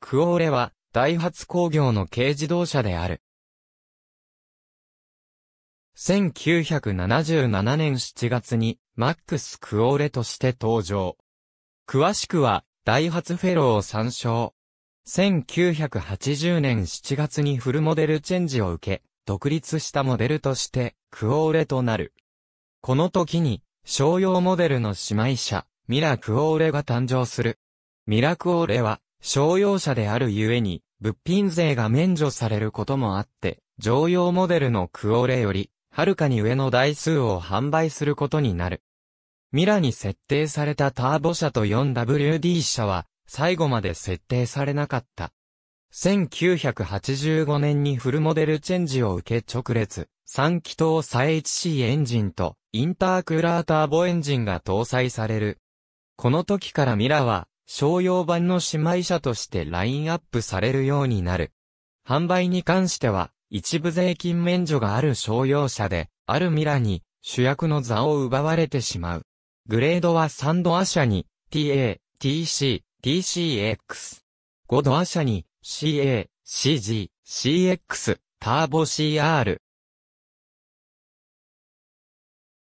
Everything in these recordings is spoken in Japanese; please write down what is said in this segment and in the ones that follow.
クオーレは、ダイハツ工業の軽自動車である。1977年7月に、マックス・クオーレとして登場。詳しくは、ダイハツフェロー参照。1980年7月にフルモデルチェンジを受け、独立したモデルとして、クオーレとなる。この時に、商用モデルの姉妹車、ミラクオーレが誕生する。ミラクオーレは、商用車であるゆえに、物品税が免除されることもあって、常用モデルのクオーレより、はるかに上の台数を販売することになる。ミラに設定されたターボ車と 4WD 車は、最後まで設定されなかった。1985年にフルモデルチェンジを受け直列、3気筒再 h c エンジンとインタークーラーターボエンジンが搭載される。この時からミラは商用版の姉妹車としてラインアップされるようになる。販売に関しては、一部税金免除がある商用車で、あるミラに主役の座を奪われてしまう。グレードは3ドア車に TA、TC、TCX。5ドア車に CA、CG、CX、ターボ CR。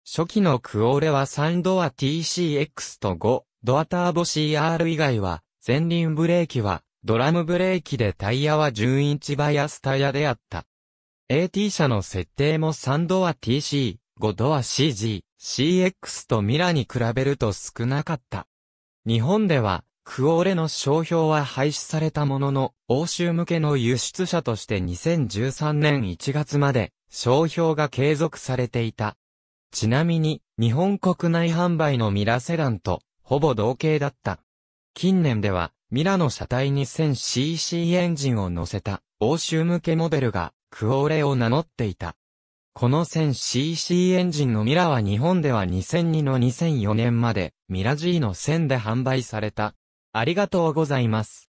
初期のクオーレは3ドア TCX とドアターボ CR 以外は、前輪ブレーキは、ドラムブレーキでタイヤは10インチバイアスタイヤであった。AT 車の設定も3ドア TC、5ドア CG、CX とミラに比べると少なかった。日本では、クオーレの商標は廃止されたものの、欧州向けの輸出車として2013年1月まで、商標が継続されていた。ちなみに、日本国内販売のミラセダンと、ほぼ同型だった。近年では、ミラの車体1 0 0 0 c c エンジンを乗せた欧州向けモデルがクオーレを名乗っていた。この 1000cc エンジンのミラは日本では2002の2004年までミラ G の1000で販売された。ありがとうございます。